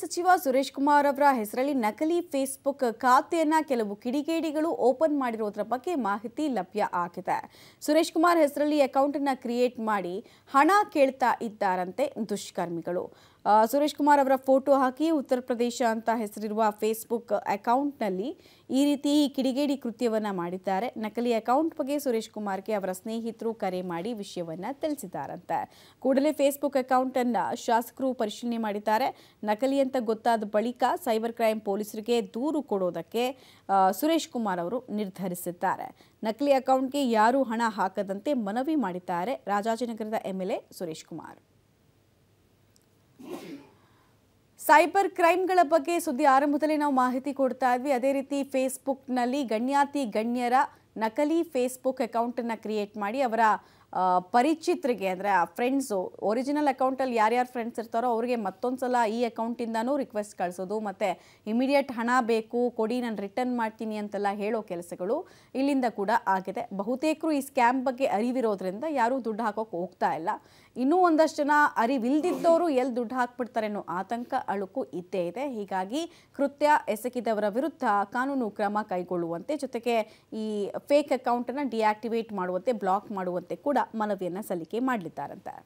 ಸಚಿವ ಸುರೇಶ್ ಕುಮಾರ್ ಅವರ ಹೆಸರಲ್ಲಿ ನಕಲಿ ಫೇಸ್ಬುಕ್ ಖಾತೆಯನ್ನ ಕೆಲವು ಕಿಡಿಗೇಡಿಗಳು ಓಪನ್ ಮಾಡಿರೋದ್ರ ಬಗ್ಗೆ ಮಾಹಿತಿ ಲಭ್ಯ ಆಗಿದೆ ಸುರೇಶ್ ಕುಮಾರ್ ಹೆಸರಲ್ಲಿ ಅನ್ನ ಕ್ರಿಯೇಟ್ ಮಾಡಿ ಹಣ ಕೇಳ್ತಾ ಇದ್ದಾರಂತೆ ದುಷ್ಕರ್ಮಿಗಳು ಸುರೇಶ್ ಕುಮಾರ್ ಅವರ ಫೋಟೋ ಹಾಕಿ ಉತ್ತರ ಪ್ರದೇಶ ಅಂತ ಹೆಸರಿರುವ ಫೇಸ್ಬುಕ್ ಅಕೌಂಟ್ನಲ್ಲಿ ಈ ರೀತಿ ಕಿಡಿಗೇಡಿ ಕೃತ್ಯವನ್ನ ಮಾಡಿದ್ದಾರೆ ನಕಲಿ ಅಕೌಂಟ್ ಬಗ್ಗೆ ಸುರೇಶ್ ಕುಮಾರ್ಗೆ ಅವರ ಸ್ನೇಹಿತರು ಕರೆ ಮಾಡಿ ವಿಷಯವನ್ನ ತಿಳಿಸಿದ್ದಾರಂತೆ ಕೂಡಲೇ ಫೇಸ್ಬುಕ್ ಅಕೌಂಟನ್ನು ಶಾಸಕರು ಪರಿಶೀಲನೆ ಮಾಡಿದ್ದಾರೆ ನಕಲಿ ಅಂತ ಗೊತ್ತಾದ ಬಳಿಕ ಸೈಬರ್ ಕ್ರೈಮ್ ಪೊಲೀಸರಿಗೆ ದೂರು ಕೊಡೋದಕ್ಕೆ ಸುರೇಶ್ ಕುಮಾರ್ ಅವರು ನಿರ್ಧರಿಸಿದ್ದಾರೆ ನಕಲಿ ಅಕೌಂಟ್ಗೆ ಯಾರು ಹಣ ಹಾಕದಂತೆ ಮನವಿ ಮಾಡಿದ್ದಾರೆ ರಾಜಾಜಿನಗರದ ಎಂಎಲ್ಎ ಸುರೇಶ್ ಕುಮಾರ್ ಸೈಬರ್ ಕ್ರೈಂಗಳ ಬಗ್ಗೆ ಸುದ್ದಿ ಆರಂಭದಲ್ಲಿ ನಾವು ಮಾಹಿತಿ ಕೊಡ್ತಾ ಇದ್ವಿ ಅದೇ ರೀತಿ ಫೇಸ್ಬುಕ್ನಲ್ಲಿ ಗಣ್ಯಾತಿ ಗಣ್ಯರ ನಕಲಿ ಫೇಸ್ಬುಕ್ ಅಕೌಂಟನ್ನು ಕ್ರಿಯೇಟ್ ಮಾಡಿ ಅವರ ಪರಿಚಿತ್ರಿಗೆ ಅಂದರೆ ಆ ಫ್ರೆಂಡ್ಸು ಒರಿಜಿನಲ್ ಅಕೌಂಟಲ್ಲಿ ಯಾರ್ಯಾರು ಫ್ರೆಂಡ್ಸ್ ಇರ್ತಾರೋ ಅವ್ರಿಗೆ ಮತ್ತೊಂದು ಸಲ ಈ ಅಕೌಂಟಿಂದನೂ ರಿಕ್ವೆಸ್ಟ್ ಕಳಿಸೋದು ಮತ್ತು ಇಮಿಡಿಯೇಟ್ ಹಣ ಬೇಕು ಕೊಡಿ ನಾನು ರಿಟರ್ನ್ ಮಾಡ್ತೀನಿ ಅಂತೆಲ್ಲ ಹೇಳೋ ಕೆಲಸಗಳು ಇಲ್ಲಿಂದ ಕೂಡ ಆಗಿದೆ ಬಹುತೇಕರು ಈ ಸ್ಕ್ಯಾಮ್ ಬಗ್ಗೆ ಅರಿವಿರೋದ್ರಿಂದ ಯಾರೂ ದುಡ್ಡು ಹಾಕೋಕೆ ಹೋಗ್ತಾ ಇಲ್ಲ ಇನ್ನೂ ಒಂದಷ್ಟು ಜನ ಅರಿವಿಲ್ದಿದ್ದವರು ಎಲ್ಲಿ ದುಡ್ಡು ಹಾಕ್ಬಿಡ್ತಾರೆ ಅನ್ನೋ ಆತಂಕ ಅಳುಕು ಇದ್ದೇ ಇದೆ ಹೀಗಾಗಿ ಕೃತ್ಯ ಎಸಗಿದವರ ವಿರುದ್ಧ ಕಾನೂನು ಕ್ರಮ ಕೈಗೊಳ್ಳುವಂತೆ ಜೊತೆಗೆ ಈ ಫೇಕ್ ಅಕೌಂಟನ್ನು ಡಿಆಕ್ಟಿವೇಟ್ ಮಾಡುವಂತೆ ಬ್ಲಾಕ್ ಮಾಡುವಂತೆ ಕೂಡ ಕೂಡ ಮನವಿಯನ್ನು ಸಲ್ಲಿಕೆ ಮಾಡಲಿದ್ದಾರಂತೆ